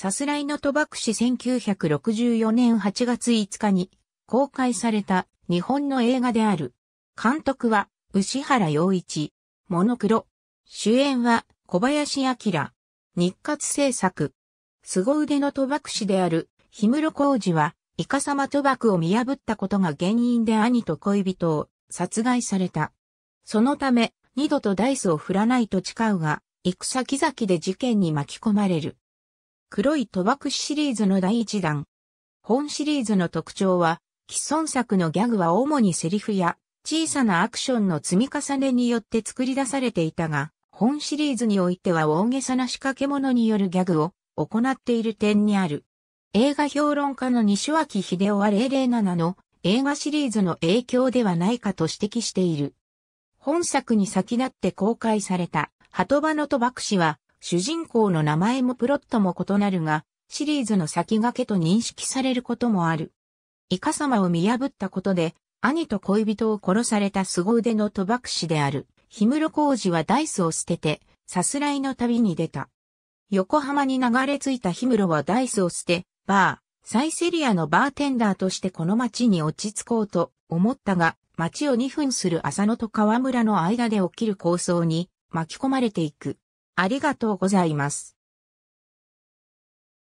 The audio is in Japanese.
さすらいの賭博士1964年8月5日に公開された日本の映画である。監督は牛原洋一、モノクロ。主演は小林明。日活制作。凄腕の賭博士である氷室浩二はイカサマ賭博を見破ったことが原因で兄と恋人を殺害された。そのため二度とダイスを振らないと誓うが、行く先々で事件に巻き込まれる。黒い賭博シリーズの第一弾。本シリーズの特徴は、既存作のギャグは主にセリフや小さなアクションの積み重ねによって作り出されていたが、本シリーズにおいては大げさな仕掛け物によるギャグを行っている点にある。映画評論家の西脇秀夫は007の映画シリーズの影響ではないかと指摘している。本作に先立って公開された、鳩場の賭博士は、主人公の名前もプロットも異なるが、シリーズの先駆けと認識されることもある。イカ様を見破ったことで、兄と恋人を殺された凄腕の賭博士である、氷室浩二はダイスを捨てて、さすらいの旅に出た。横浜に流れ着いた氷室はダイスを捨て、バー、サイセリアのバーテンダーとしてこの街に落ち着こうと思ったが、街を2分する浅野と河村の間で起きる構想に巻き込まれていく。ありがとうございます。